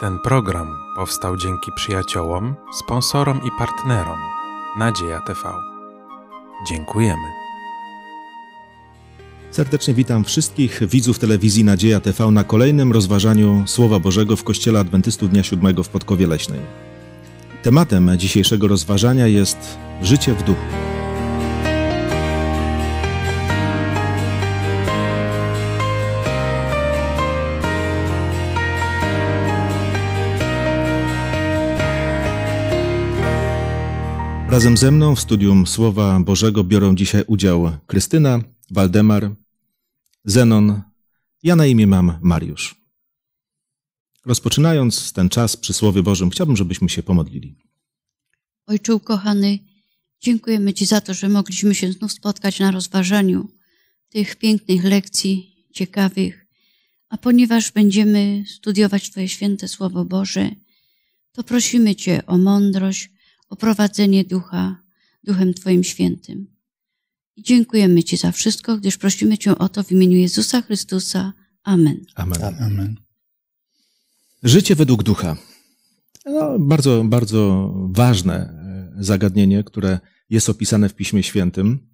Ten program powstał dzięki przyjaciołom, sponsorom i partnerom Nadzieja TV. Dziękujemy. Serdecznie witam wszystkich widzów telewizji Nadzieja TV na kolejnym rozważaniu Słowa Bożego w Kościele Adwentystów Dnia Siódmego w Podkowie Leśnej. Tematem dzisiejszego rozważania jest życie w duchu. Razem ze mną w studium Słowa Bożego biorą dzisiaj udział Krystyna, Waldemar, Zenon. Ja na imię mam Mariusz. Rozpoczynając ten czas przy Słowie Bożym, chciałbym, żebyśmy się pomodlili. Ojcze ukochany, dziękujemy Ci za to, że mogliśmy się znów spotkać na rozważaniu tych pięknych lekcji, ciekawych. A ponieważ będziemy studiować Twoje święte Słowo Boże, to prosimy Cię o mądrość, o prowadzenie ducha, duchem Twoim świętym. I dziękujemy Ci za wszystko, gdyż prosimy Cię o to w imieniu Jezusa Chrystusa. Amen. Amen. Amen. Życie według ducha. No, bardzo, bardzo ważne e, zagadnienie, które jest opisane w Piśmie Świętym.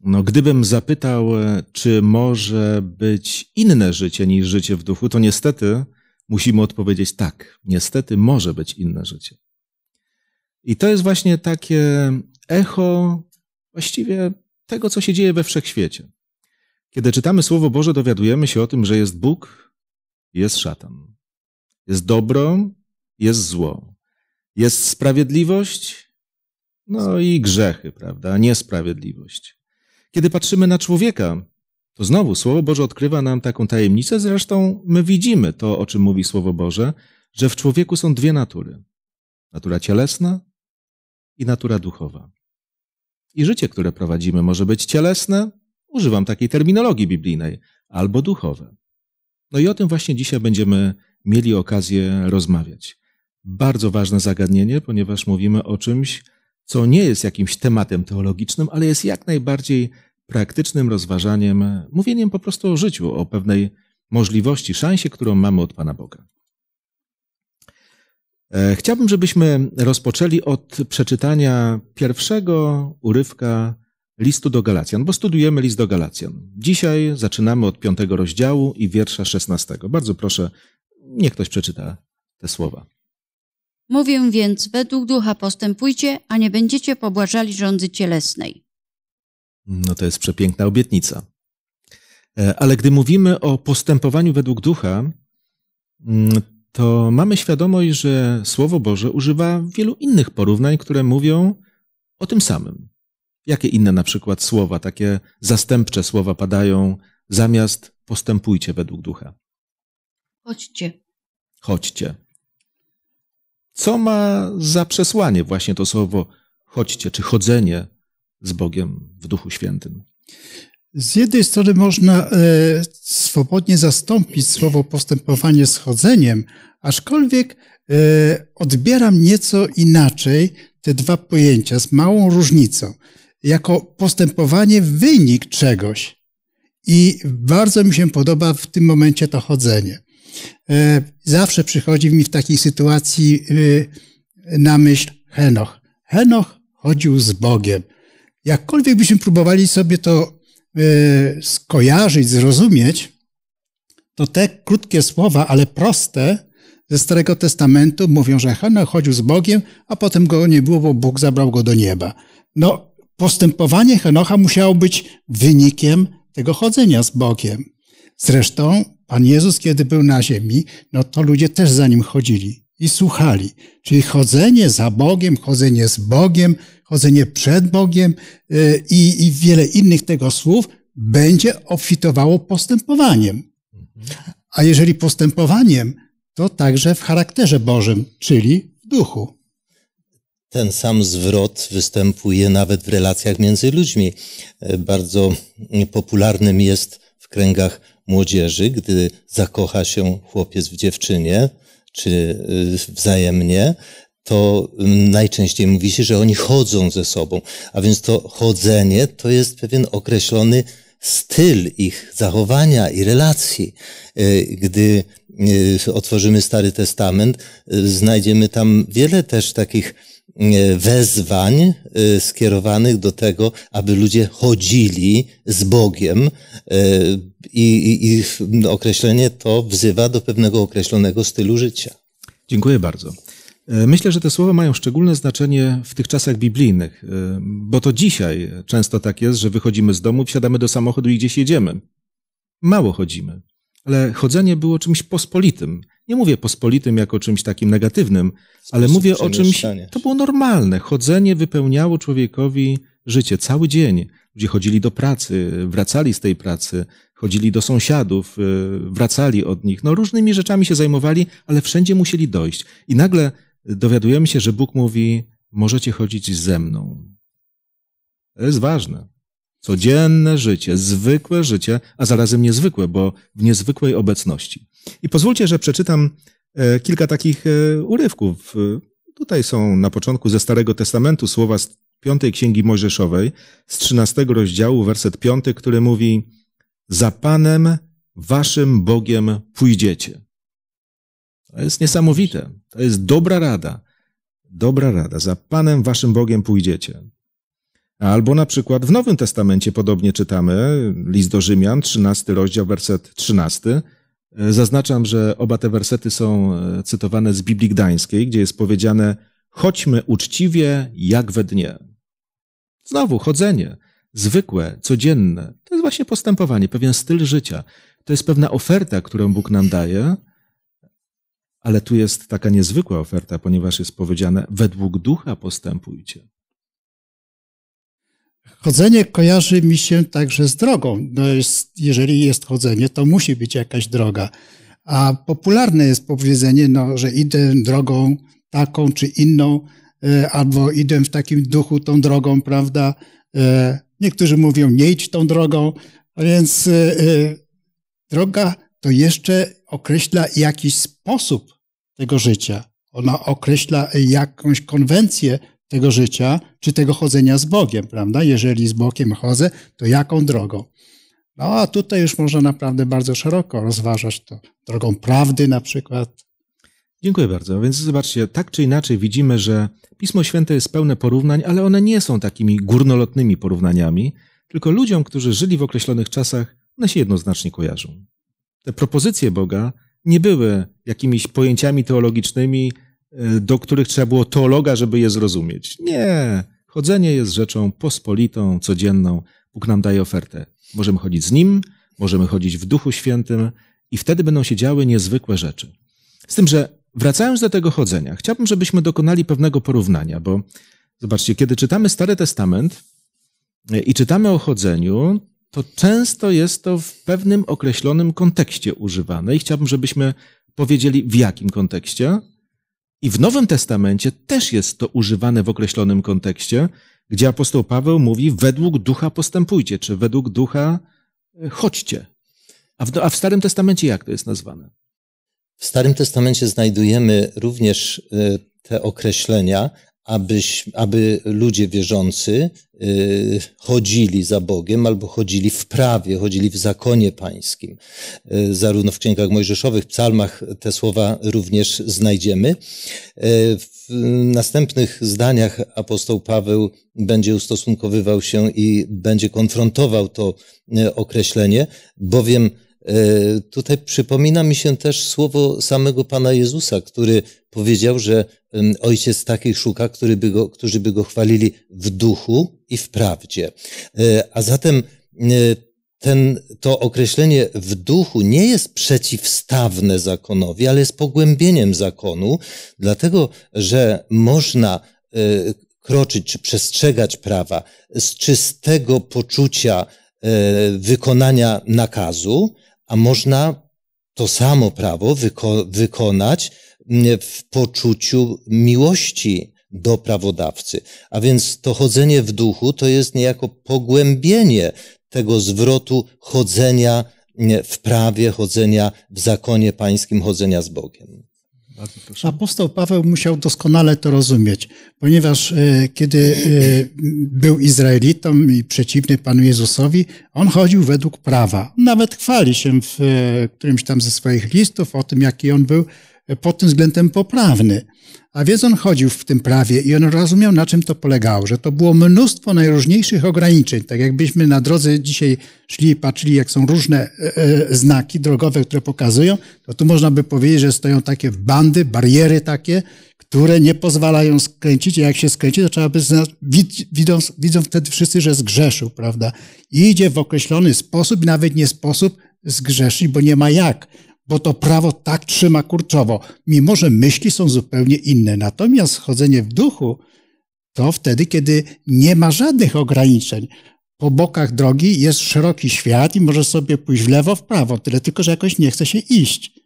No, gdybym zapytał, e, czy może być inne życie niż życie w duchu, to niestety musimy odpowiedzieć tak. Niestety może być inne życie. I to jest właśnie takie echo właściwie tego, co się dzieje we wszechświecie. Kiedy czytamy Słowo Boże, dowiadujemy się o tym, że jest Bóg, jest szatan. Jest dobro, jest zło. Jest sprawiedliwość, no i grzechy, prawda? Niesprawiedliwość. Kiedy patrzymy na człowieka, to znowu Słowo Boże odkrywa nam taką tajemnicę. Zresztą my widzimy to, o czym mówi Słowo Boże, że w człowieku są dwie natury: natura cielesna i natura duchowa. I życie, które prowadzimy, może być cielesne, używam takiej terminologii biblijnej, albo duchowe. No i o tym właśnie dzisiaj będziemy mieli okazję rozmawiać. Bardzo ważne zagadnienie, ponieważ mówimy o czymś, co nie jest jakimś tematem teologicznym, ale jest jak najbardziej praktycznym rozważaniem, mówieniem po prostu o życiu, o pewnej możliwości, szansie, którą mamy od Pana Boga. E, chciałbym, żebyśmy rozpoczęli od przeczytania pierwszego urywka listu do Galacjan, bo studujemy list do Galacjan. Dzisiaj zaczynamy od piątego rozdziału i wiersza szesnastego. Bardzo proszę, niech ktoś przeczyta te słowa. Mówię więc, według ducha postępujcie, a nie będziecie pobłażali rządzy cielesnej. No to jest przepiękna obietnica. E, ale gdy mówimy o postępowaniu według ducha, mm, to mamy świadomość, że Słowo Boże używa wielu innych porównań, które mówią o tym samym. Jakie inne na przykład słowa, takie zastępcze słowa padają zamiast postępujcie według ducha? Chodźcie. Chodźcie. Co ma za przesłanie właśnie to słowo chodźcie, czy chodzenie z Bogiem w Duchu Świętym? Z jednej strony można e, swobodnie zastąpić słowo postępowanie schodzeniem, aczkolwiek e, odbieram nieco inaczej te dwa pojęcia z małą różnicą. Jako postępowanie wynik czegoś. I bardzo mi się podoba w tym momencie to chodzenie. E, zawsze przychodzi mi w takiej sytuacji na myśl Henoch. Henoch chodził z Bogiem. Jakkolwiek byśmy próbowali sobie to Y, skojarzyć, zrozumieć, to te krótkie słowa, ale proste, ze Starego Testamentu mówią, że Hanach chodził z Bogiem, a potem go nie było, bo Bóg zabrał go do nieba. No, postępowanie Henocha musiało być wynikiem tego chodzenia z Bogiem. Zresztą Pan Jezus, kiedy był na ziemi, no to ludzie też za nim chodzili i słuchali. Czyli chodzenie za Bogiem, chodzenie z Bogiem, chodzenie przed Bogiem y, i, i wiele innych tego słów będzie obfitowało postępowaniem. A jeżeli postępowaniem, to także w charakterze Bożym, czyli w duchu. Ten sam zwrot występuje nawet w relacjach między ludźmi. E, bardzo popularnym jest w kręgach młodzieży, gdy zakocha się chłopiec w dziewczynie, czy y, wzajemnie, to mm, najczęściej mówi się, że oni chodzą ze sobą. A więc to chodzenie to jest pewien określony styl ich zachowania i relacji. Y, gdy y, otworzymy Stary Testament, znajdziemy tam wiele też takich E, wezwań e, skierowanych do tego, aby ludzie chodzili z Bogiem e, i, i, i określenie to wzywa do pewnego określonego stylu życia. Dziękuję bardzo. Myślę, że te słowa mają szczególne znaczenie w tych czasach biblijnych, bo to dzisiaj często tak jest, że wychodzimy z domu, wsiadamy do samochodu i gdzieś jedziemy. Mało chodzimy ale chodzenie było czymś pospolitym. Nie mówię pospolitym jako czymś takim negatywnym, Sposób ale mówię o czymś, to było normalne. Chodzenie wypełniało człowiekowi życie cały dzień. Ludzie chodzili do pracy, wracali z tej pracy, chodzili do sąsiadów, e, wracali od nich. No różnymi rzeczami się zajmowali, ale wszędzie musieli dojść. I nagle dowiadujemy się, że Bóg mówi: Możecie chodzić ze mną. To jest ważne. Codzienne życie, zwykłe życie, a zarazem niezwykłe, bo w niezwykłej obecności. I pozwólcie, że przeczytam e, kilka takich e, urywków. E, tutaj są na początku ze Starego Testamentu słowa z piątej Księgi Mojżeszowej, z 13 rozdziału, werset piąty, który mówi: Za Panem, waszym Bogiem pójdziecie. To jest niesamowite. To jest dobra rada. Dobra rada. Za Panem, waszym Bogiem pójdziecie. Albo na przykład w Nowym Testamencie podobnie czytamy list do Rzymian, 13 rozdział, werset 13. E, zaznaczam, że oba te wersety są e, cytowane z Biblii Gdańskiej, gdzie jest powiedziane: Chodźmy uczciwie jak we dnie. Znowu chodzenie, zwykłe, codzienne. To jest właśnie postępowanie, pewien styl życia. To jest pewna oferta, którą Bóg nam daje, ale tu jest taka niezwykła oferta, ponieważ jest powiedziane: według ducha postępujcie. Chodzenie kojarzy mi się także z drogą. No jest, jeżeli jest chodzenie, to musi być jakaś droga. A popularne jest powiedzenie, no, że idę drogą taką czy inną, e, albo idę w takim duchu tą drogą, prawda? E, niektórzy mówią, nie idź tą drogą, więc e, droga to jeszcze określa jakiś sposób tego życia. Ona określa jakąś konwencję, tego życia, czy tego chodzenia z Bogiem, prawda? Jeżeli z Bogiem chodzę, to jaką drogą? No a tutaj już można naprawdę bardzo szeroko rozważać to drogą prawdy na przykład. Dziękuję bardzo. Więc zobaczcie, tak czy inaczej widzimy, że Pismo Święte jest pełne porównań, ale one nie są takimi górnolotnymi porównaniami, tylko ludziom, którzy żyli w określonych czasach, one się jednoznacznie kojarzą. Te propozycje Boga nie były jakimiś pojęciami teologicznymi, Y, do których trzeba było teologa, żeby je zrozumieć. Nie. Chodzenie jest rzeczą pospolitą, codzienną. Bóg nam daje ofertę. Możemy chodzić z Nim, możemy chodzić w Duchu Świętym i wtedy będą się działy niezwykłe rzeczy. Z tym, że wracając do tego chodzenia, chciałbym, żebyśmy dokonali pewnego porównania, bo zobaczcie, kiedy czytamy Stary Testament y, i czytamy o chodzeniu, to często jest to w pewnym określonym kontekście używane i chciałbym, żebyśmy powiedzieli w jakim kontekście, i w Nowym Testamencie też jest to używane w określonym kontekście, gdzie apostoł Paweł mówi: według ducha postępujcie, czy według ducha e, chodźcie. A w, no, a w Starym Testamencie jak to jest nazwane? W Starym Testamencie znajdujemy również e, te określenia, abyś, aby ludzie wierzący y, chodzili za Bogiem albo chodzili w prawie, chodzili w zakonie pańskim. Y, zarówno w księgach mojżeszowych, w psalmach te słowa również znajdziemy. Y, w następnych zdaniach apostoł Paweł będzie ustosunkowywał się i będzie konfrontował to określenie, bowiem E, tutaj przypomina mi się też słowo samego Pana Jezusa, który powiedział, że Ojciec takich szuka, który by go, którzy by go chwalili w duchu i w prawdzie. E, a zatem e, ten, to określenie w duchu nie jest przeciwstawne zakonowi, ale jest pogłębieniem zakonu, dlatego że można kroczyć czy przestrzegać prawa z czystego poczucia wykonania nakazu, a można to samo prawo wyko wykonać mm, w poczuciu miłości do prawodawcy. A więc to chodzenie w duchu to jest niejako pogłębienie tego zwrotu chodzenia mm, w prawie, chodzenia w zakonie pańskim, chodzenia z Bogiem. Apostoł Paweł musiał doskonale to rozumieć, ponieważ e, kiedy e, był Izraelitą i przeciwny Panu Jezusowi, on chodził według prawa. Nawet chwali się w e, którymś tam ze swoich listów o tym, jaki on był pod tym względem poprawny. A więc on chodził w tym prawie i on rozumiał, na czym to polegało, że to było mnóstwo najróżniejszych ograniczeń. Tak jakbyśmy na drodze dzisiaj szli i patrzyli, jak są różne e, e, znaki drogowe, które pokazują, to tu można by powiedzieć, że stoją takie bandy, bariery takie, które nie pozwalają skręcić. A jak się skręci, to trzeba by znać, widzą, widzą wtedy wszyscy, że zgrzeszył, prawda? I idzie w określony sposób, nawet nie sposób zgrzeszyć, bo nie ma jak bo to prawo tak trzyma kurczowo, mimo że myśli są zupełnie inne. Natomiast chodzenie w duchu to wtedy, kiedy nie ma żadnych ograniczeń. Po bokach drogi jest szeroki świat i może sobie pójść w lewo, w prawo, tyle tylko, że jakoś nie chce się iść.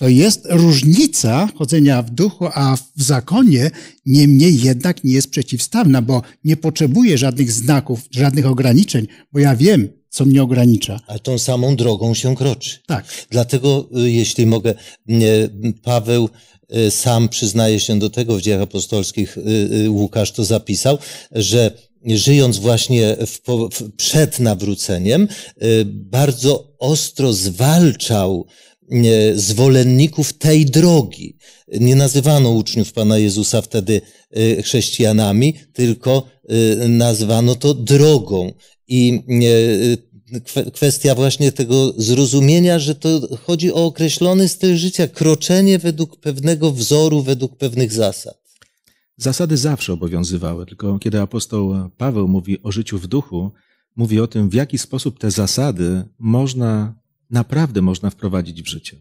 To jest różnica chodzenia w duchu, a w zakonie, niemniej jednak nie jest przeciwstawna, bo nie potrzebuje żadnych znaków, żadnych ograniczeń, bo ja wiem, co mnie ogranicza. A tą samą drogą się kroczy. Tak. Dlatego, y, jeśli mogę, y, y, Paweł sam przyznaje się do tego w dziejach apostolskich, Łukasz to zapisał, że żyjąc właśnie w, w, przed nawróceniem, bardzo ostro zwalczał zwolenników tej drogi. Nie nazywano uczniów Pana Jezusa wtedy chrześcijanami, tylko nazwano to drogą. I e, e, kwestia właśnie tego zrozumienia, że to chodzi o określony styl życia, kroczenie według pewnego wzoru, według pewnych zasad. Zasady zawsze obowiązywały, tylko kiedy apostoł Paweł mówi o życiu w duchu, mówi o tym, w jaki sposób te zasady można, naprawdę można wprowadzić w życie.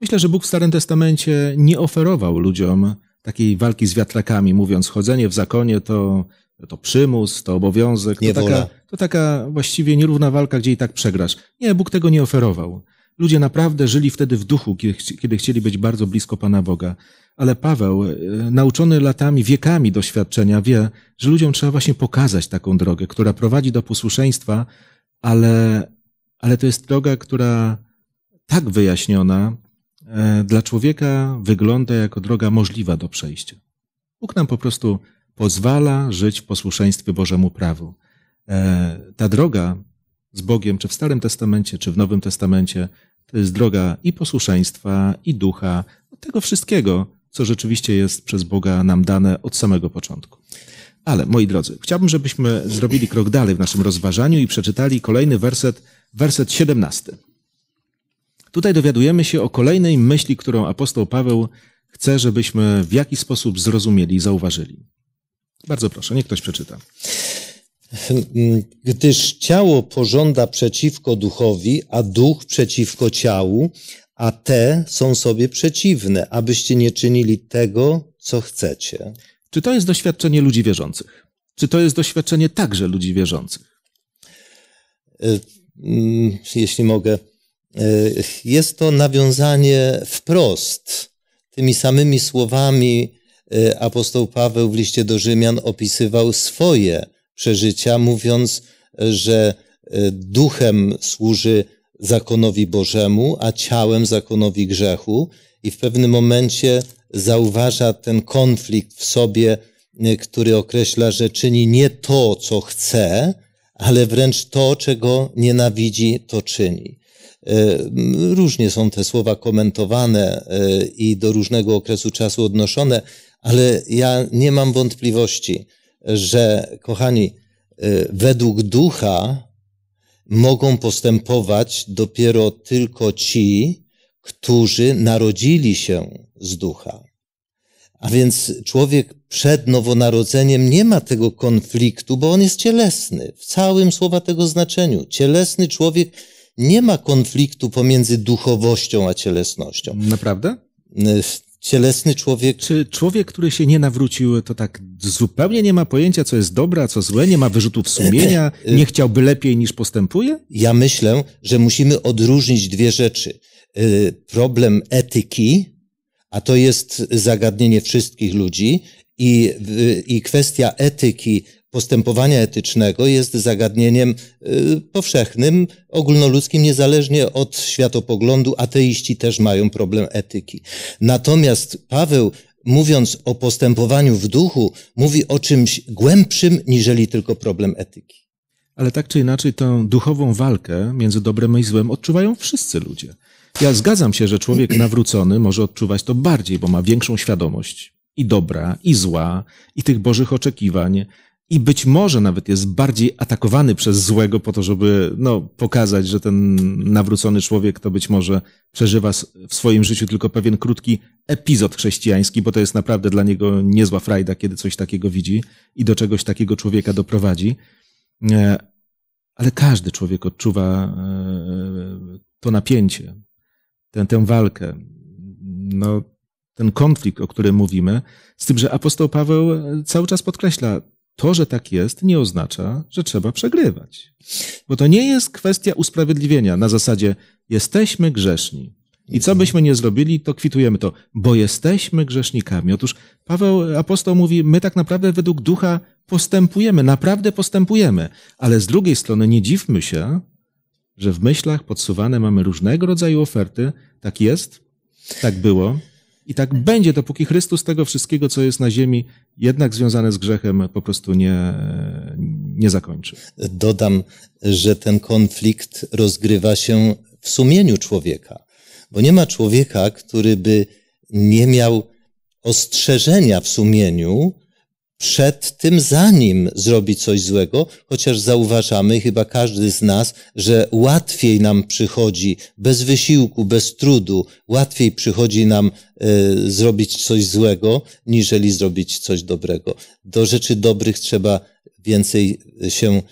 Myślę, że Bóg w Starym Testamencie nie oferował ludziom takiej walki z wiatrakami, mówiąc, chodzenie w zakonie to to przymus, to obowiązek, to taka, to taka właściwie nierówna walka, gdzie i tak przegrasz. Nie, Bóg tego nie oferował. Ludzie naprawdę żyli wtedy w duchu, kiedy chcieli być bardzo blisko Pana Boga. Ale Paweł, e, nauczony latami, wiekami doświadczenia, wie, że ludziom trzeba właśnie pokazać taką drogę, która prowadzi do posłuszeństwa, ale, ale to jest droga, która tak wyjaśniona e, dla człowieka wygląda jako droga możliwa do przejścia. Bóg nam po prostu pozwala żyć w posłuszeństwie Bożemu prawu. E, ta droga z Bogiem, czy w Starym Testamencie, czy w Nowym Testamencie, to jest droga i posłuszeństwa, i ducha, tego wszystkiego, co rzeczywiście jest przez Boga nam dane od samego początku. Ale, moi drodzy, chciałbym, żebyśmy zrobili krok dalej w naszym rozważaniu i przeczytali kolejny werset, werset 17. Tutaj dowiadujemy się o kolejnej myśli, którą apostoł Paweł chce, żebyśmy w jakiś sposób zrozumieli i zauważyli. Bardzo proszę, niech ktoś przeczyta. Gdyż ciało pożąda przeciwko duchowi, a duch przeciwko ciału, a te są sobie przeciwne, abyście nie czynili tego, co chcecie. Czy to jest doświadczenie ludzi wierzących? Czy to jest doświadczenie także ludzi wierzących? E, mm, jeśli mogę, e, jest to nawiązanie wprost tymi samymi słowami Y, apostoł Paweł w liście do Rzymian opisywał swoje przeżycia, mówiąc, że y, duchem służy zakonowi Bożemu, a ciałem zakonowi grzechu, i w pewnym momencie zauważa ten konflikt w sobie, y, który określa, że czyni nie to, co chce, ale wręcz to, czego nienawidzi, to czyni. Różnie są te słowa komentowane i do różnego okresu czasu odnoszone. Ale ja nie mam wątpliwości, że, kochani, y, według ducha mogą postępować dopiero tylko ci, którzy narodzili się z ducha. A więc człowiek przed nowonarodzeniem nie ma tego konfliktu, bo on jest cielesny w całym słowa tego znaczeniu. Cielesny człowiek nie ma konfliktu pomiędzy duchowością a cielesnością. Naprawdę? Y, Cielesny człowiek. Czy człowiek, który się nie nawrócił, to tak zupełnie nie ma pojęcia, co jest dobre, a co złe, nie ma wyrzutów sumienia, e, e, e. nie chciałby lepiej niż postępuje? Ja myślę, że musimy odróżnić dwie rzeczy. Problem etyki, a to jest zagadnienie wszystkich ludzi, i, i kwestia etyki, postępowania etycznego jest zagadnieniem y, powszechnym, ogólnoludzkim, niezależnie od światopoglądu. Ateiści też mają problem etyki. Natomiast Paweł mówiąc o postępowaniu w duchu, mówi o czymś głębszym niżeli tylko problem etyki. Ale tak czy inaczej, tę duchową walkę między dobrem i złem odczuwają wszyscy ludzie. Ja zgadzam się, że człowiek nawrócony może odczuwać to bardziej, bo ma większą świadomość i dobra, i zła, i tych bożych oczekiwań, i być może nawet jest bardziej atakowany przez złego po to, żeby no, pokazać, że ten nawrócony człowiek to być może przeżywa w swoim życiu tylko pewien krótki epizod chrześcijański, bo to jest naprawdę dla niego niezła frajda, kiedy coś takiego widzi i do czegoś takiego człowieka doprowadzi. E, ale każdy człowiek odczuwa e, to napięcie, tę, tę walkę. No, ten konflikt, o którym mówimy, z tym, że apostoł Paweł e, cały czas podkreśla, to, że tak jest, nie oznacza, że trzeba przegrywać. Bo to nie jest kwestia usprawiedliwienia na zasadzie jesteśmy grzeszni. I co mhm. byśmy nie zrobili, to kwitujemy to, bo jesteśmy grzesznikami. Otóż Paweł apostoł mówi, my tak naprawdę według ducha postępujemy, naprawdę postępujemy, ale z drugiej strony nie dziwmy się, że w myślach podsuwane mamy różnego rodzaju oferty. Tak jest, tak było, i tak będzie, dopóki Chrystus tego wszystkiego, co jest na ziemi, jednak związane z grzechem, po prostu nie, nie zakończy. Dodam, że ten konflikt rozgrywa się w sumieniu człowieka, bo nie ma człowieka, który by nie miał ostrzeżenia w sumieniu, przed tym, zanim zrobi coś złego, chociaż zauważamy, chyba każdy z nas, że łatwiej nam przychodzi bez wysiłku, bez trudu, łatwiej przychodzi nam y, zrobić coś złego, niżeli zrobić coś dobrego. Do rzeczy dobrych trzeba więcej się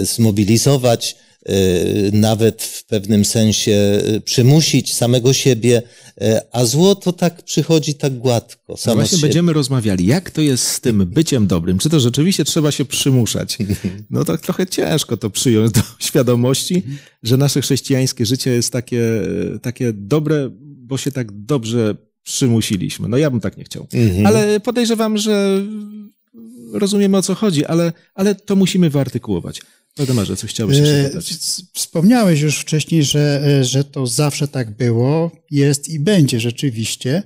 y, zmobilizować, Y, nawet w pewnym sensie y, przymusić samego siebie, y, a zło to tak przychodzi tak gładko. no właśnie będziemy rozmawiali, jak to jest z tym byciem dobrym? Czy to rzeczywiście trzeba się przymuszać? No to tak trochę ciężko to przyjąć do świadomości, że nasze chrześcijańskie życie jest takie, takie dobre, bo się tak dobrze przymusiliśmy. No ja bym tak nie chciał. Mhm. Ale podejrzewam, że rozumiemy o co chodzi, ale, ale to musimy wyartykułować. Waldemarze, no co chciałbyś jeszcze e, dodać? Wspomniałeś już wcześniej, że, e, że to zawsze tak było, jest i będzie rzeczywiście,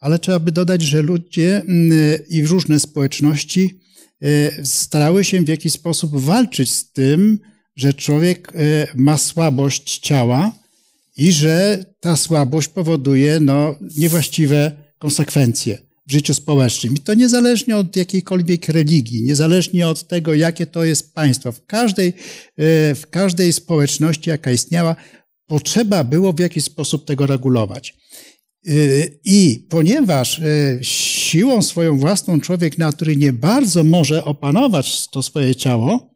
ale trzeba by dodać, że ludzie mm, i różne społeczności e, starały się w jakiś sposób walczyć z tym, że człowiek ma słabość ciała i że ta słabość powoduje no, niewłaściwe konsekwencje w życiu społecznym. I to niezależnie od jakiejkolwiek religii, niezależnie od tego, jakie to jest państwo. W każdej, e, w każdej społeczności, jaka istniała, potrzeba było w jakiś sposób tego regulować. E, I ponieważ e, siłą swoją własną człowiek natury nie bardzo może opanować to swoje ciało,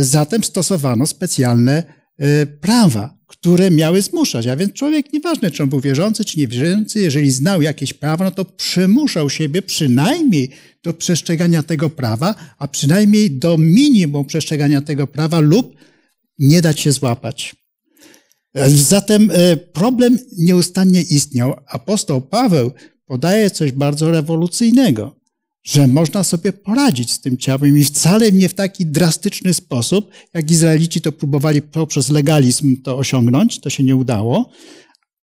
zatem stosowano specjalne E, prawa, które miały zmuszać. A więc człowiek, nieważne czy on był wierzący, czy niewierzący, jeżeli znał jakieś prawo, no to przymuszał siebie przynajmniej do przestrzegania tego prawa, a przynajmniej do minimum przestrzegania tego prawa lub nie dać się złapać. E, zatem e, problem nieustannie istniał. Apostoł Paweł podaje coś bardzo rewolucyjnego że można sobie poradzić z tym ciałem i wcale nie w taki drastyczny sposób, jak Izraelici to próbowali poprzez legalizm to osiągnąć, to się nie udało,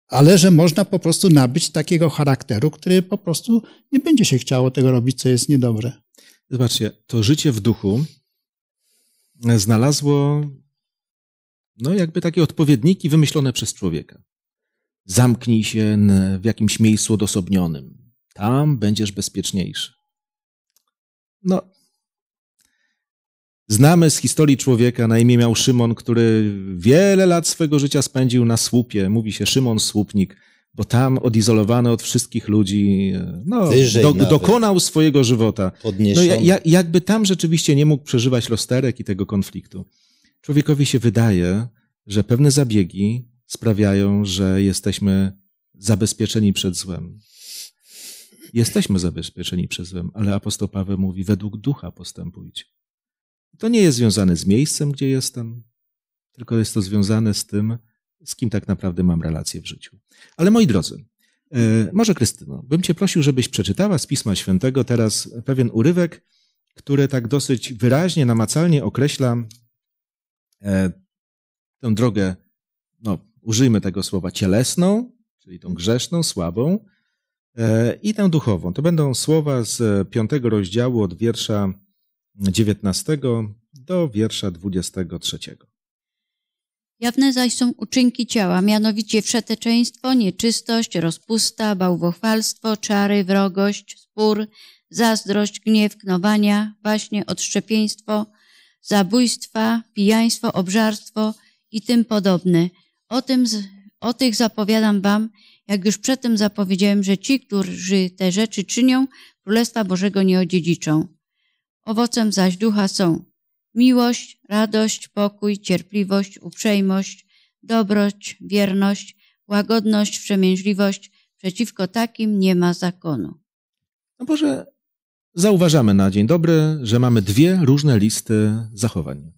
ale że można po prostu nabyć takiego charakteru, który po prostu nie będzie się chciało tego robić, co jest niedobre. Zobaczcie, to życie w duchu znalazło no jakby takie odpowiedniki wymyślone przez człowieka. Zamknij się w jakimś miejscu odosobnionym. Tam będziesz bezpieczniejszy. No, Znamy z historii człowieka, na imię miał Szymon, który wiele lat swego życia spędził na słupie. Mówi się Szymon Słupnik, bo tam odizolowany od wszystkich ludzi, no, do, dokonał swojego żywota. No, jakby tam rzeczywiście nie mógł przeżywać losterek i tego konfliktu. Człowiekowi się wydaje, że pewne zabiegi sprawiają, że jesteśmy zabezpieczeni przed złem. Jesteśmy zabezpieczeni przez złem, ale apostoł Paweł mówi, według ducha postępujcie. To nie jest związane z miejscem, gdzie jestem, tylko jest to związane z tym, z kim tak naprawdę mam relację w życiu. Ale moi drodzy, e, może Krystyno, bym Cię prosił, żebyś przeczytała z Pisma Świętego teraz pewien urywek, który tak dosyć wyraźnie, namacalnie określa e, tę drogę, no, użyjmy tego słowa, cielesną, czyli tą grzeszną, słabą, E, i tę duchową. To będą słowa z piątego rozdziału od wiersza 19 do wiersza 23. Jawne zaś są uczynki ciała, mianowicie wszeteczeństwo, nieczystość, rozpusta, bałwochwalstwo, czary, wrogość, spór, zazdrość, gniew, knowania, właśnie odszczepieństwo, zabójstwa, pijaństwo, obżarstwo i tym podobne. O, tym, o tych zapowiadam wam, jak już przedtem zapowiedziałem, że ci, którzy te rzeczy czynią, Królestwa Bożego nie odziedziczą. Owocem zaś ducha są miłość, radość, pokój, cierpliwość, uprzejmość, dobroć, wierność, łagodność, przemiężliwość. Przeciwko takim nie ma zakonu. No Boże, zauważamy na dzień dobry, że mamy dwie różne listy zachowań.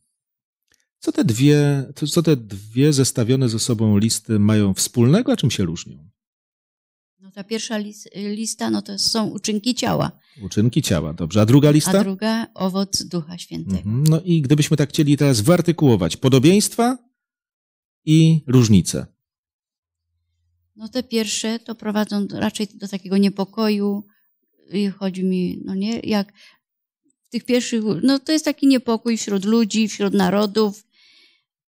Co te dwie, co te dwie zestawione ze sobą listy mają wspólnego, a czym się różnią? ta pierwsza lista no to są uczynki ciała. Uczynki ciała, dobrze. A druga lista? A druga owoc Ducha Świętego. Mhm. No i gdybyśmy tak chcieli teraz wyartykułować podobieństwa i różnice. No te pierwsze to prowadzą raczej do takiego niepokoju. I chodzi mi, no nie, jak w tych pierwszych, no to jest taki niepokój wśród ludzi, wśród narodów,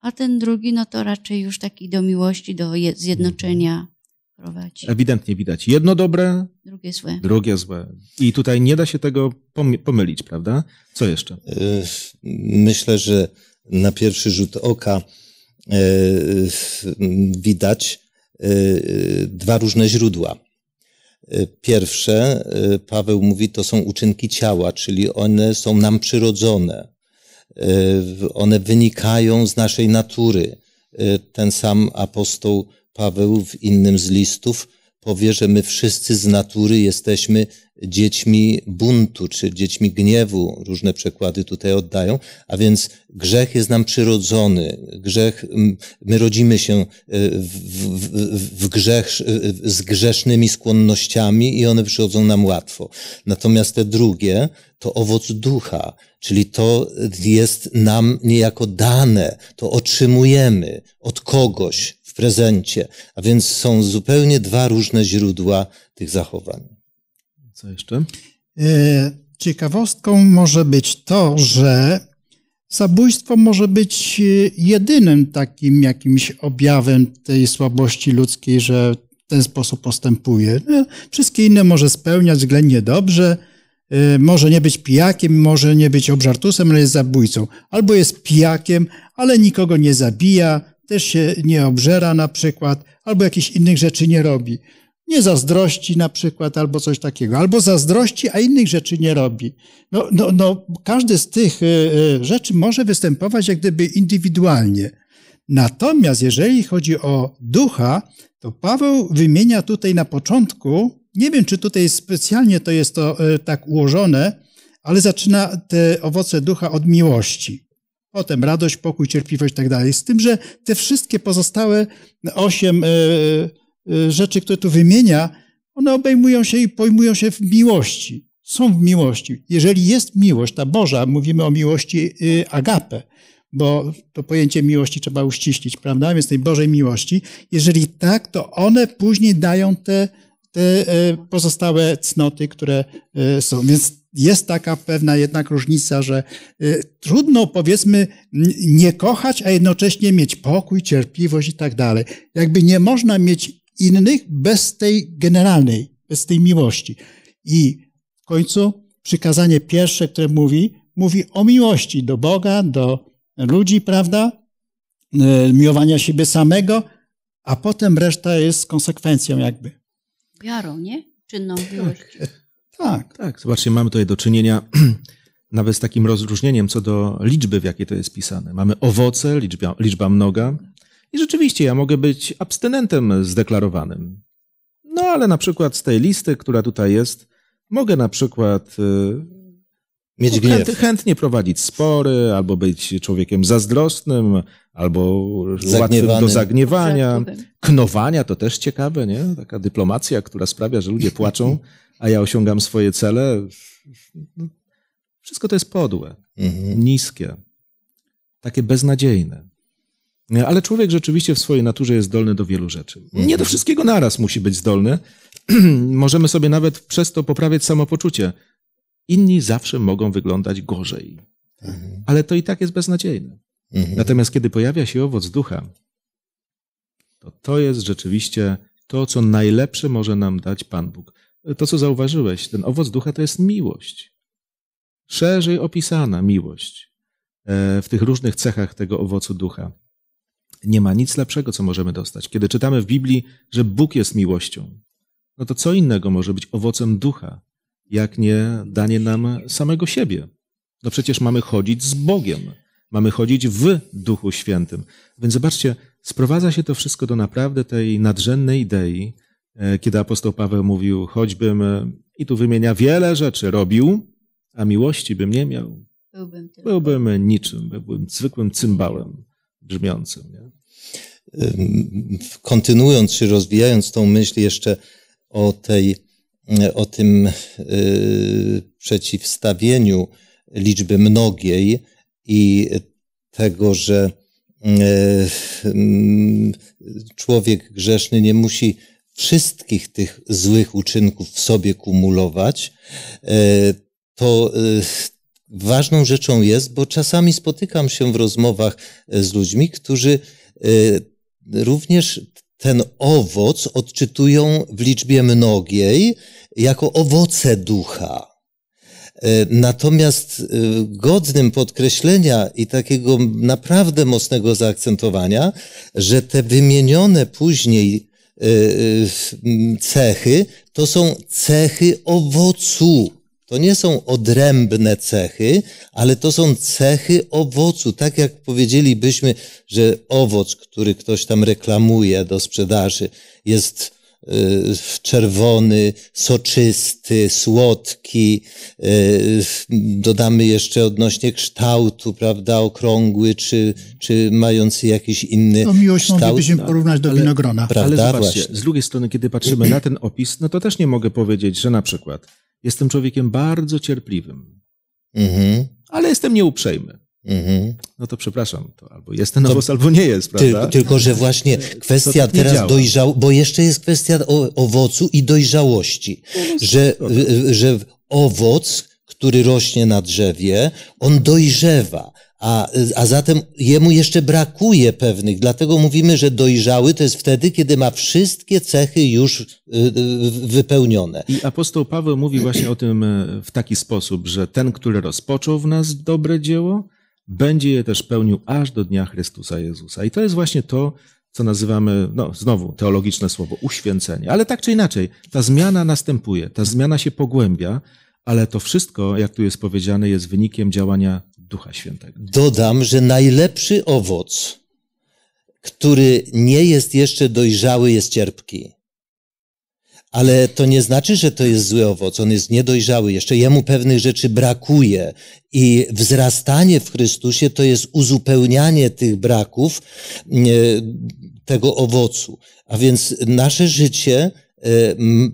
a ten drugi, no to raczej już taki do miłości, do zjednoczenia. Mhm prowadzi. Ewidentnie widać jedno dobre, drugie złe. Drugie złe. I tutaj nie da się tego pomylić, prawda? Co jeszcze? E, myślę, że na pierwszy rzut oka e, widać e, dwa różne źródła. Pierwsze, Paweł mówi, to są uczynki ciała, czyli one są nam przyrodzone. One wynikają z naszej natury. Ten sam apostoł Paweł w innym z listów powie, że my wszyscy z natury jesteśmy dziećmi buntu czy dziećmi gniewu. Różne przekłady tutaj oddają. A więc grzech jest nam przyrodzony. Grzech, my rodzimy się e, w, w, w grzech, z grzesznymi skłonnościami i one przychodzą nam łatwo. Natomiast te drugie to owoc ducha, czyli to jest nam niejako dane, to otrzymujemy od kogoś, w prezencie. A więc są zupełnie dwa różne źródła tych zachowań. Co jeszcze? E, ciekawostką może być to, że zabójstwo może być e, jedynym takim jakimś objawem tej słabości ludzkiej, że w ten sposób postępuje. E, wszystkie inne może spełniać względnie dobrze, może nie być pijakiem, może nie być obżartusem, ale jest zabójcą. Albo jest pijakiem, ale nikogo nie zabija, też się nie obżera na przykład, albo jakichś innych rzeczy nie robi. Nie zazdrości na przykład, albo coś takiego, albo zazdrości, a innych rzeczy nie robi. No, no, no każdy z tych y, y, rzeczy może występować jak gdyby indywidualnie. Natomiast jeżeli chodzi o ducha, to Paweł wymienia tutaj na początku, nie wiem czy tutaj specjalnie to jest to y, tak ułożone, ale zaczyna te owoce ducha od miłości. Potem radość, pokój, cierpliwość i tak dalej. Z tym, że te wszystkie pozostałe osiem e, e, rzeczy, które tu wymienia, one obejmują się i pojmują się w miłości. Są w miłości. Jeżeli jest miłość, ta Boża, mówimy o miłości y, agape, bo to pojęcie miłości trzeba uściślić, prawda? Więc tej Bożej miłości. Jeżeli tak, to one później dają te, te e, pozostałe cnoty, które są. Więc jest taka pewna jednak różnica, że y, trudno powiedzmy nie kochać, a jednocześnie mieć pokój, cierpliwość i tak dalej. Jakby nie można mieć innych bez tej generalnej, bez tej miłości. I w końcu przykazanie pierwsze, które mówi, mówi o miłości do Boga, do ludzi, prawda? Y, miłowania siebie samego, a potem reszta jest konsekwencją jakby. Wiarą, nie? Czynną miłości. Tak. Tak. Tak, zobaczcie, mamy tutaj do czynienia nawet z takim rozróżnieniem co do liczby, w jakiej to jest pisane. Mamy owoce, liczba, liczba mnoga. I rzeczywiście ja mogę być abstynentem zdeklarowanym. No ale na przykład z tej listy, która tutaj jest, mogę na przykład y, Mieć gniew. chęt, chętnie prowadzić spory, albo być człowiekiem zazdrosnym, albo łatwym do zagniewania. Knowania to też ciekawe, nie? Taka dyplomacja, która sprawia, że ludzie płaczą, a ja osiągam swoje cele. No, wszystko to jest podłe, mhm. niskie, takie beznadziejne. Ale człowiek rzeczywiście w swojej naturze jest zdolny do wielu rzeczy. Mhm. Nie do wszystkiego naraz musi być zdolny. Możemy sobie nawet przez to poprawiać samopoczucie. Inni zawsze mogą wyglądać gorzej, mhm. ale to i tak jest beznadziejne. Mhm. Natomiast kiedy pojawia się owoc ducha, to to jest rzeczywiście to, co najlepsze może nam dać Pan Bóg to, co zauważyłeś, ten owoc ducha to jest miłość. Szerzej opisana miłość e, w tych różnych cechach tego owocu ducha. Nie ma nic lepszego, co możemy dostać. Kiedy czytamy w Biblii, że Bóg jest miłością, no to co innego może być owocem ducha, jak nie danie nam samego siebie? No przecież mamy chodzić z Bogiem, mamy chodzić w Duchu Świętym. Więc zobaczcie, sprowadza się to wszystko do naprawdę tej nadrzędnej idei, E, kiedy apostoł Paweł mówił, choćbym, e, i tu wymienia wiele rzeczy, robił, a miłości bym nie miał. Byłbym, byłbym niczym, byłbym zwykłym cymbałem brzmiącym. Nie? Kontynuując czy rozwijając tą myśl jeszcze o, tej, e, o tym przeciwstawieniu liczby mnogiej i tego, że człowiek grzeszny nie musi wszystkich tych złych uczynków w sobie kumulować, e, to e, ważną rzeczą jest, bo czasami spotykam się w rozmowach e, z ludźmi, którzy również ten owoc odczytują w liczbie mnogiej jako owoce ducha. Natomiast godnym podkreślenia i takiego naprawdę mocnego zaakcentowania, że te wymienione później Y, y, cechy to są cechy owocu. To nie są odrębne cechy, ale to są cechy owocu. Tak jak powiedzielibyśmy, że owoc, który ktoś tam reklamuje do sprzedaży, jest Y, czerwony, soczysty, słodki. Y, dodamy jeszcze odnośnie kształtu, prawda, okrągły, czy, czy mający jakiś inny no, miłość kształt. Miłość moglibyśmy tak, porównać do ale, winogrona. Prawda? Ale zobaczcie, Właśnie. z drugiej strony, kiedy patrzymy na ten opis, no to też nie mogę powiedzieć, że na przykład jestem człowiekiem bardzo cierpliwym, mhm. ale jestem nieuprzejmy. Mhm. No to przepraszam, to albo jest ten owoc, to, albo nie jest, prawda? Tylko, tylko że właśnie kwestia tak teraz dojrzałości, bo jeszcze jest kwestia o, owocu i dojrzałości, no, no, że, że owoc, który rośnie na drzewie, on dojrzewa, a, a zatem jemu jeszcze brakuje pewnych, dlatego mówimy, że dojrzały to jest wtedy, kiedy ma wszystkie cechy już y, y, wypełnione. I apostoł Paweł mówi właśnie o tym e, w taki sposób, że ten, który rozpoczął w nas dobre dzieło, będzie je też pełnił aż do dnia Chrystusa Jezusa. I to jest właśnie to, co nazywamy, no znowu teologiczne słowo, uświęcenie. Ale tak czy inaczej, ta zmiana następuje, ta zmiana się pogłębia, ale to wszystko, jak tu jest powiedziane, jest wynikiem działania Ducha Świętego. Dodam, że najlepszy owoc, który nie jest jeszcze dojrzały, jest cierpki. Ale to nie znaczy, że to jest zły owoc, on jest niedojrzały, jeszcze jemu pewnych rzeczy brakuje. I wzrastanie w Chrystusie to jest uzupełnianie tych braków e, tego owocu. A więc nasze życie e,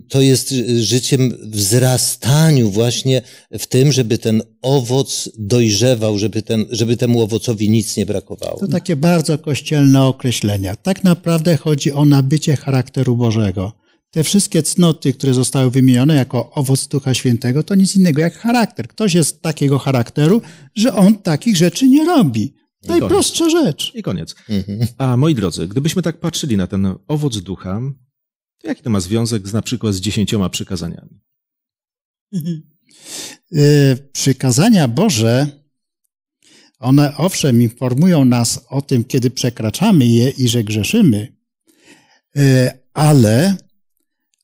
to jest życiem wzrastaniu właśnie w tym, żeby ten owoc dojrzewał, żeby, ten, żeby temu owocowi nic nie brakowało. To takie bardzo kościelne określenia. Tak naprawdę chodzi o nabycie charakteru Bożego. Te wszystkie cnoty, które zostały wymienione jako owoc Ducha Świętego, to nic innego jak charakter. Ktoś jest takiego charakteru, że on takich rzeczy nie robi. Najprostsza I rzecz. I koniec. Mhm. A moi drodzy, gdybyśmy tak patrzyli na ten owoc ducha, to jaki to ma związek z na przykład z dziesięcioma przykazaniami? E, przykazania Boże, one owszem informują nas o tym, kiedy przekraczamy je i że grzeszymy, e, ale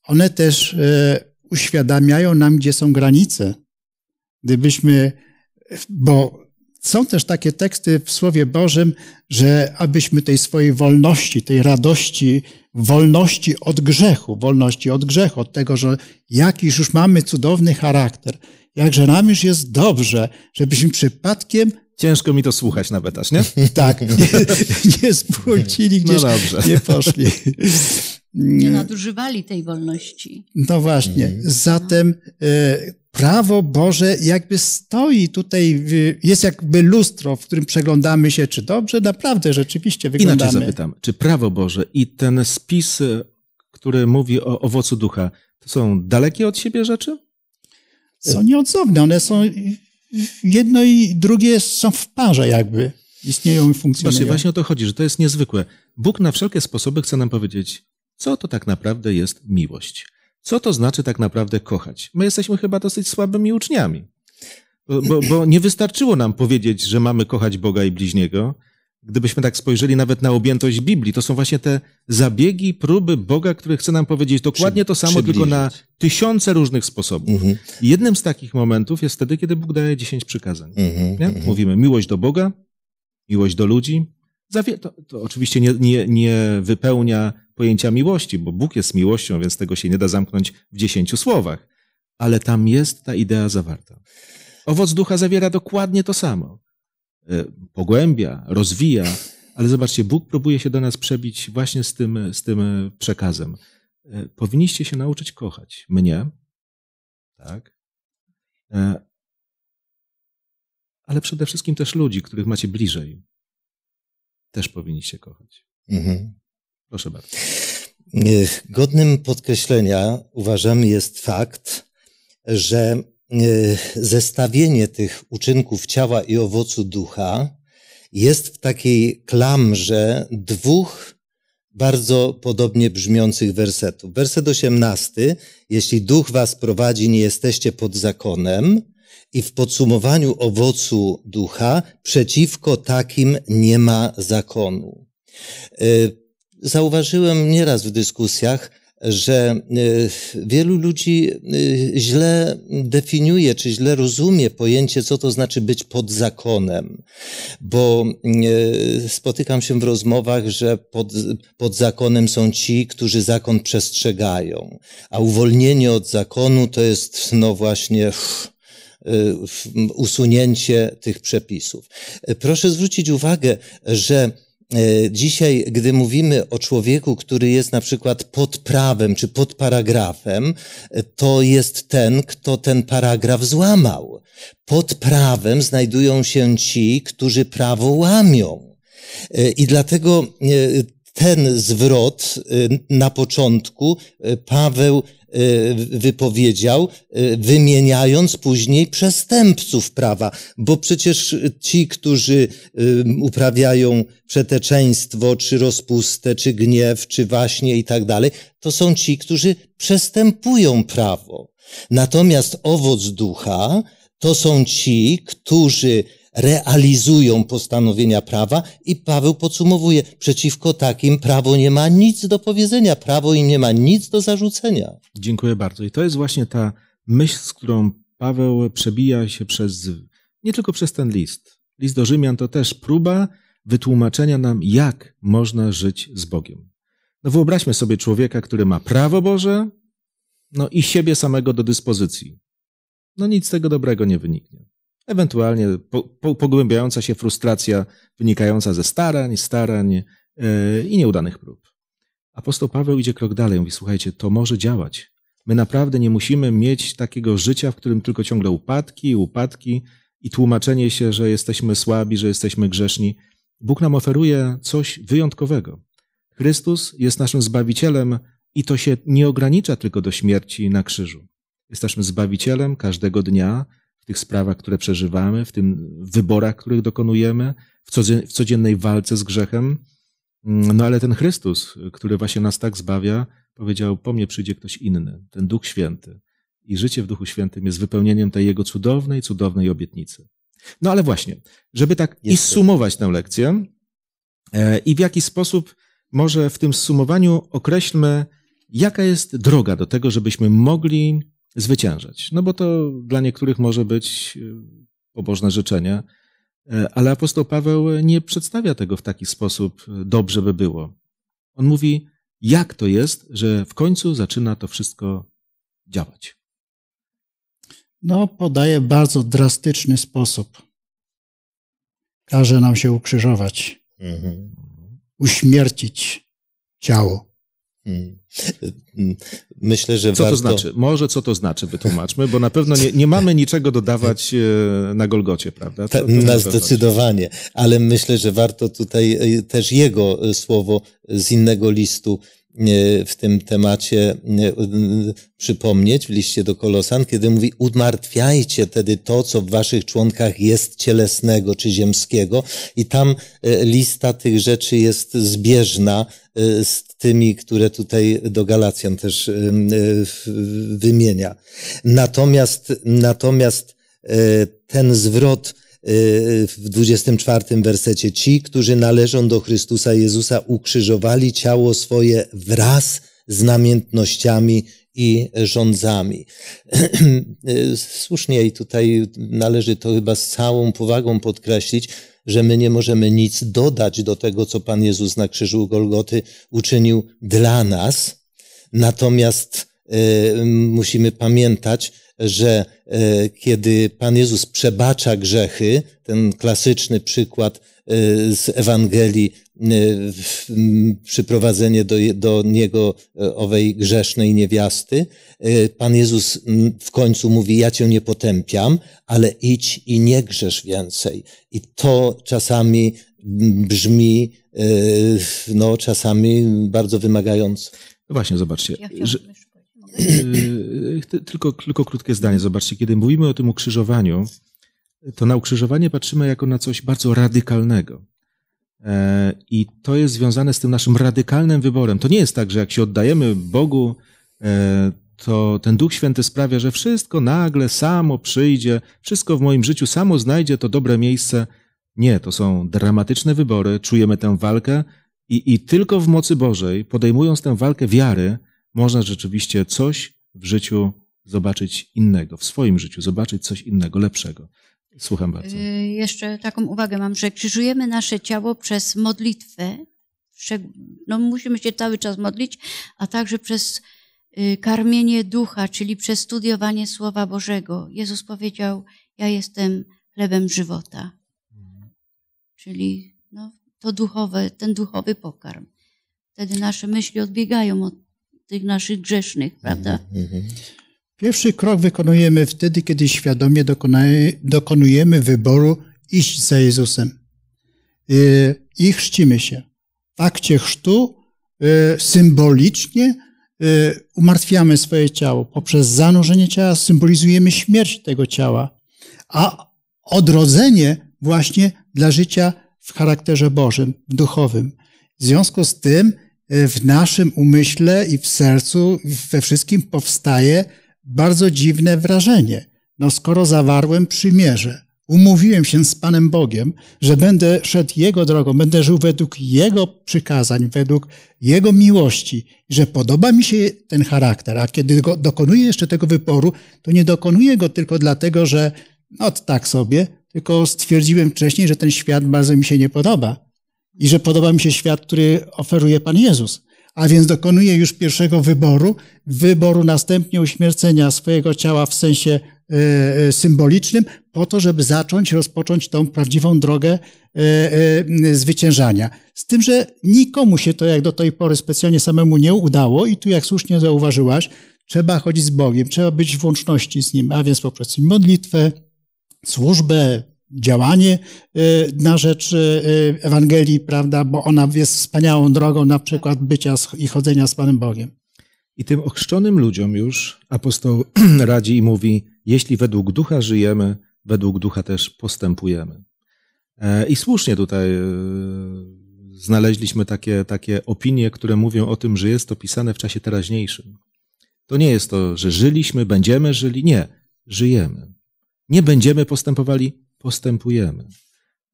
one też e, uświadamiają nam, gdzie są granice. Gdybyśmy, bo są też takie teksty w Słowie Bożym, że abyśmy tej swojej wolności, tej radości, wolności od grzechu, wolności od grzechu, od tego, że jakiś już mamy cudowny charakter, jakże nam już jest dobrze, żebyśmy przypadkiem Ciężko mi to słuchać nawet aż, nie? tak, nie, nie no gdzieś, no dobrze. nie poszli. Nie nadużywali tej wolności. No właśnie. Mhm. Zatem e, prawo Boże jakby stoi tutaj, jest jakby lustro, w którym przeglądamy się, czy dobrze naprawdę rzeczywiście wyglądamy. Inaczej zapytam, czy prawo Boże i ten spis, e, który mówi o owocu ducha, to są dalekie od siebie rzeczy? Są nieodzowne, one są jedno i drugie są w parze jakby. Istnieją i funkcjonują. Właśnie, właśnie o to chodzi, że to jest niezwykłe. Bóg na wszelkie sposoby chce nam powiedzieć, co to tak naprawdę jest miłość. Co to znaczy tak naprawdę kochać? My jesteśmy chyba dosyć słabymi uczniami, bo, bo nie wystarczyło nam powiedzieć, że mamy kochać Boga i bliźniego. Gdybyśmy tak spojrzeli nawet na objętość Biblii, to są właśnie te zabiegi, próby Boga, który chce nam powiedzieć dokładnie to samo, tylko na tysiące różnych sposobów. Mhm. Jednym z takich momentów jest wtedy, kiedy Bóg daje dziesięć przykazań. Mhm. mhm. Mówimy miłość do Boga, miłość do ludzi. To, to oczywiście nie, nie, nie wypełnia pojęcia miłości, bo Bóg jest miłością, więc tego się nie da zamknąć w dziesięciu słowach. Ale tam jest ta idea zawarta. Owoc ducha zawiera dokładnie to samo. E, pogłębia, rozwija, ale zobaczcie, Bóg próbuje się do nas przebić właśnie z tym, z tym e, przekazem. E, powinniście się nauczyć kochać mnie, tak? Ale przede wszystkim też ludzi, których macie bliżej, też powinniście kochać. Mhm. Proszę bardzo. Godnym podkreślenia uważam jest fakt, że zestawienie tych uczynków ciała i owocu ducha jest w takiej klamrze dwóch bardzo podobnie brzmiących wersetów. Werset 18: Jeśli duch was prowadzi, nie jesteście pod zakonem. I w podsumowaniu owocu ducha, przeciwko takim nie ma zakonu zauważyłem nieraz w dyskusjach, że e, wielu ludzi e, źle definiuje czy źle rozumie pojęcie, co to znaczy być pod zakonem, bo e, spotykam się w rozmowach, że pod, pod zakonem są ci, którzy zakon przestrzegają, a uwolnienie od zakonu to jest, no właśnie, usunięcie tych przepisów. Proszę zwrócić uwagę, że E, dzisiaj, gdy mówimy o człowieku, który jest na przykład pod prawem czy pod paragrafem, e, to jest ten, kto ten paragraf złamał. Pod prawem znajdują się ci, którzy prawo łamią. E, I dlatego ten zwrot na początku Paweł Y, wypowiedział, y, wymieniając później przestępców prawa, bo przecież ci, którzy y, uprawiają przeteczeństwo, czy rozpustę, czy gniew, czy właśnie i tak dalej, to są ci, którzy przestępują prawo. Natomiast owoc ducha to są ci, którzy realizują postanowienia prawa i Paweł podsumowuje, przeciwko takim prawo nie ma nic do powiedzenia, prawo im nie ma nic do zarzucenia. Dziękuję bardzo. I to jest właśnie ta myśl, z którą Paweł przebija się przez, nie tylko przez ten list. List do Rzymian to też próba wytłumaczenia nam, jak można żyć z Bogiem. No wyobraźmy sobie człowieka, który ma prawo Boże, no i siebie samego do dyspozycji. No nic z tego dobrego nie wyniknie ewentualnie po, po, pogłębiająca się frustracja wynikająca ze starań, starań yy, i nieudanych prób. Apostoł Paweł idzie krok dalej, mówi: Słuchajcie, to może działać. My naprawdę nie musimy mieć takiego życia, w którym tylko ciągle upadki, upadki i tłumaczenie się, że jesteśmy słabi, że jesteśmy grzeszni. Bóg nam oferuje coś wyjątkowego. Chrystus jest naszym zbawicielem i to się nie ogranicza tylko do śmierci na krzyżu. Jesteśmy zbawicielem każdego dnia, w tych sprawach, które przeżywamy, w tym wyborach, których dokonujemy, w codziennej walce z grzechem. Mm, no ale ten Chrystus, który właśnie nas tak zbawia, powiedział: Po mnie przyjdzie ktoś inny, ten Duch Święty. I życie w Duchu Świętym jest wypełnieniem tej jego cudownej, cudownej obietnicy. No ale właśnie, żeby tak i sumować tę lekcję, e, i w jaki sposób może w tym sumowaniu określmy, jaka jest droga do tego, żebyśmy mogli zwyciężać. No bo to dla niektórych może być y, pobożne życzenie, y, ale apostoł Paweł nie przedstawia tego w taki sposób, y, dobrze by było. On mówi, jak to jest, że w końcu zaczyna to wszystko działać. No, podaje bardzo drastyczny sposób. Każe nam się ukrzyżować, mhm. uśmiercić ciało. Mm. Mm. Myślę, że co warto... to znaczy? Może co to znaczy, wytłumaczmy, bo na pewno nie, nie mamy niczego dodawać e, na Golgocie, prawda? To, to na zdecydowanie, ale myślę, że warto tutaj e, też jego e, słowo z innego listu E, w tym temacie e, e, przypomnieć w liście do Kolosan, kiedy mówi: Umartwiajcie tedy to, co w waszych członkach jest cielesnego czy ziemskiego. I tam lista tych rzeczy jest zbieżna z tymi, które tutaj do Galacjan też wymienia. Natomiast, natomiast ten zwrot, Y, w 24 wersecie ci, którzy należą do Chrystusa Jezusa, ukrzyżowali ciało swoje wraz z namiętnościami i rządzami. Y, słusznie i tutaj należy to chyba z całą powagą podkreślić, że my nie możemy nic dodać do tego, co Pan Jezus na krzyżu Golgoty uczynił dla nas. Natomiast y, musimy pamiętać, że e, kiedy Pan Jezus przebacza grzechy, ten klasyczny przykład e, z Ewangelii, e, przyprowadzenie do, do niego owej grzesznej niewiasty, Pan Jezus w końcu mówi: Ja cię nie potępiam, ale idź i nie grzesz więcej. I to czasami brzmi, no, czasami bardzo wymagająco. No właśnie, zobaczcie. Ja Yy, tylko, tylko krótkie zdanie. Zobaczcie, kiedy mówimy o tym ukrzyżowaniu, to na ukrzyżowanie patrzymy jako na coś bardzo radykalnego. E, I to jest związane z tym naszym radykalnym wyborem. To nie jest tak, że jak się oddajemy Bogu, e, to ten Duch Święty sprawia, że wszystko nagle samo przyjdzie, wszystko w moim życiu samo znajdzie to dobre miejsce. Nie, to są dramatyczne wybory, czujemy tę walkę i, i tylko w mocy Bożej, podejmując tę walkę wiary, można rzeczywiście coś w życiu zobaczyć innego, w swoim życiu zobaczyć coś innego, lepszego. Słucham bardzo. Yy, jeszcze taką uwagę mam, że krzyżujemy nasze ciało przez modlitwę. No, musimy się cały czas modlić, a także przez yy, karmienie ducha, czyli przez studiowanie Słowa Bożego. Jezus powiedział: Ja jestem chlebem żywota. Mhm. Czyli no, to duchowe, ten duchowy pokarm. Wtedy nasze myśli odbiegają od tych naszych grzesznych, mhm, prawda? Mhm. Pierwszy krok wykonujemy wtedy, kiedy świadomie dokonujemy wyboru iść za Jezusem. Y, I chrzcimy się. W akcie chrztu y, symbolicznie y, umartwiamy swoje ciało. Poprzez zanurzenie ciała symbolizujemy śmierć tego ciała, a odrodzenie właśnie dla życia w charakterze Bożym, duchowym. W związku z tym Y, w naszym umyśle i w sercu, we wszystkim powstaje bardzo dziwne wrażenie. No skoro zawarłem przymierze, umówiłem się z Panem Bogiem, że będę szedł Jego drogą, będę żył według Jego przykazań, według Jego miłości, że podoba mi się ten charakter, a kiedy go, dokonuję jeszcze tego wyboru, to nie dokonuję go tylko dlatego, że no tak sobie, tylko stwierdziłem wcześniej, że ten świat bardzo mi się nie podoba i że podoba mi się świat, który oferuje Pan Jezus. A więc dokonuje już pierwszego wyboru, wyboru następnie uśmiercenia swojego ciała w sensie e, e, symbolicznym, po to, żeby zacząć, rozpocząć tą prawdziwą drogę e, zwyciężania. Z tym, że nikomu się to jak do tej pory specjalnie samemu nie udało i tu, jak słusznie zauważyłaś, trzeba chodzić z Bogiem, trzeba być w łączności z Nim, a więc poprzez modlitwę, służbę, działanie y, na rzecz y, Ewangelii, prawda, bo ona jest wspaniałą drogą na przykład bycia i chodzenia z Panem Bogiem. I tym ochrzczonym ludziom już apostoł radzi i mówi, jeśli według ducha żyjemy, według ducha też postępujemy. E, I słusznie tutaj e, znaleźliśmy takie, takie opinie, które mówią o tym, że jest to pisane w czasie teraźniejszym. To nie jest to, że żyliśmy, będziemy żyli. Nie, żyjemy. Nie będziemy postępowali, postępujemy.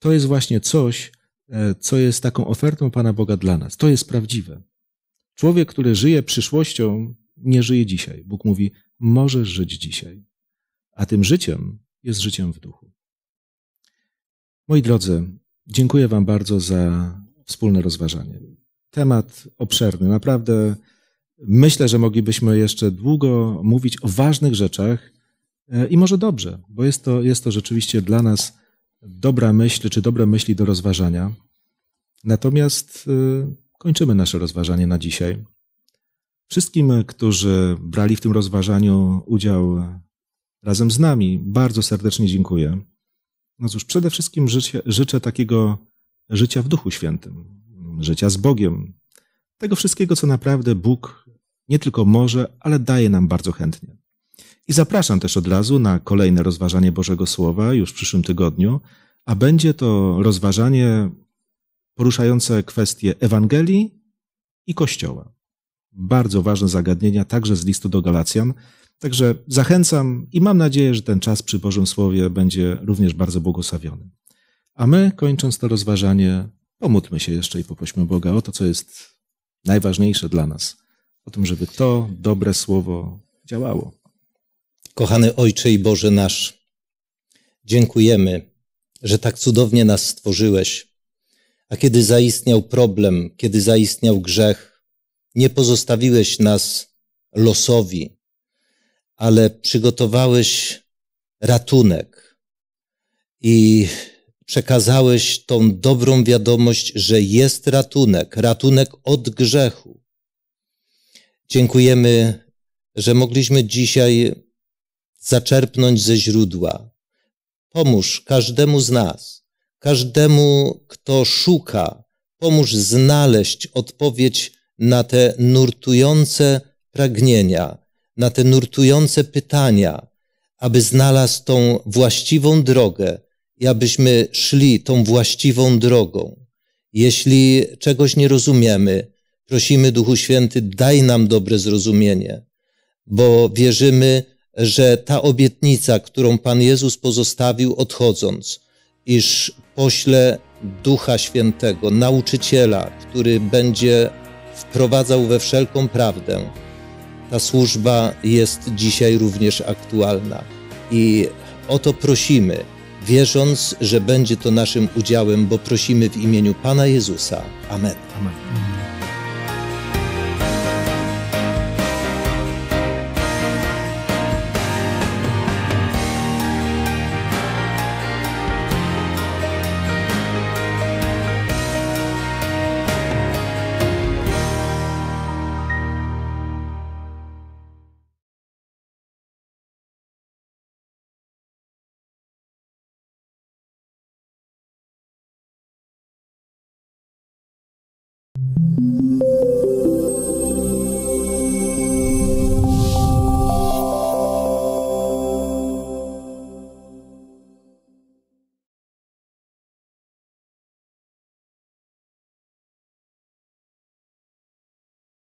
To jest właśnie coś, e, co jest taką ofertą Pana Boga dla nas. To jest prawdziwe. Człowiek, który żyje przyszłością, nie żyje dzisiaj. Bóg mówi: Możesz żyć dzisiaj. A tym życiem jest życiem w duchu. Moi drodzy, dziękuję Wam bardzo za wspólne rozważanie. Temat obszerny, naprawdę. Myślę, że moglibyśmy jeszcze długo mówić o ważnych rzeczach, E, I może dobrze, bo jest to, jest to rzeczywiście dla nas dobra myśl, czy dobre myśli do rozważania. Natomiast e, kończymy nasze rozważanie na dzisiaj. Wszystkim, którzy brali w tym rozważaniu udział razem z nami, bardzo serdecznie dziękuję. No cóż, przede wszystkim życzę, życzę takiego życia w Duchu Świętym, życia z Bogiem, tego wszystkiego, co naprawdę Bóg nie tylko może, ale daje nam bardzo chętnie. I zapraszam też od razu na kolejne rozważanie Bożego Słowa już w przyszłym tygodniu, a będzie to rozważanie poruszające kwestie Ewangelii i Kościoła. Bardzo ważne zagadnienia, także z listu do Galacjan. Także zachęcam i mam nadzieję, że ten czas przy Bożym Słowie będzie również bardzo błogosławiony. A my, kończąc to rozważanie, pomódlmy się jeszcze i poprośmy Boga o to, co jest najważniejsze dla nas. O tym, żeby to dobre słowo działało. Kochany Ojcze i Boże nasz, dziękujemy, że tak cudownie nas stworzyłeś, a kiedy zaistniał problem, kiedy zaistniał grzech, nie pozostawiłeś nas losowi, ale przygotowałeś ratunek i przekazałeś tą dobrą wiadomość, że jest ratunek, ratunek od grzechu. Dziękujemy, że mogliśmy dzisiaj zaczerpnąć ze źródła. Pomóż każdemu z nas, każdemu, kto szuka, pomóż znaleźć odpowiedź na te nurtujące pragnienia, na te nurtujące pytania, aby znalazł tą właściwą drogę i abyśmy szli tą właściwą drogą. Jeśli czegoś nie rozumiemy, prosimy Duchu Święty, daj nam dobre zrozumienie, bo wierzymy, że ta obietnica, którą Pan Jezus pozostawił odchodząc, iż pośle Ducha Świętego, nauczyciela, który będzie wprowadzał we wszelką prawdę, ta służba jest dzisiaj również aktualna. I o to prosimy, wierząc, że będzie to naszym udziałem, bo prosimy w imieniu Pana Jezusa. Amen. Amen.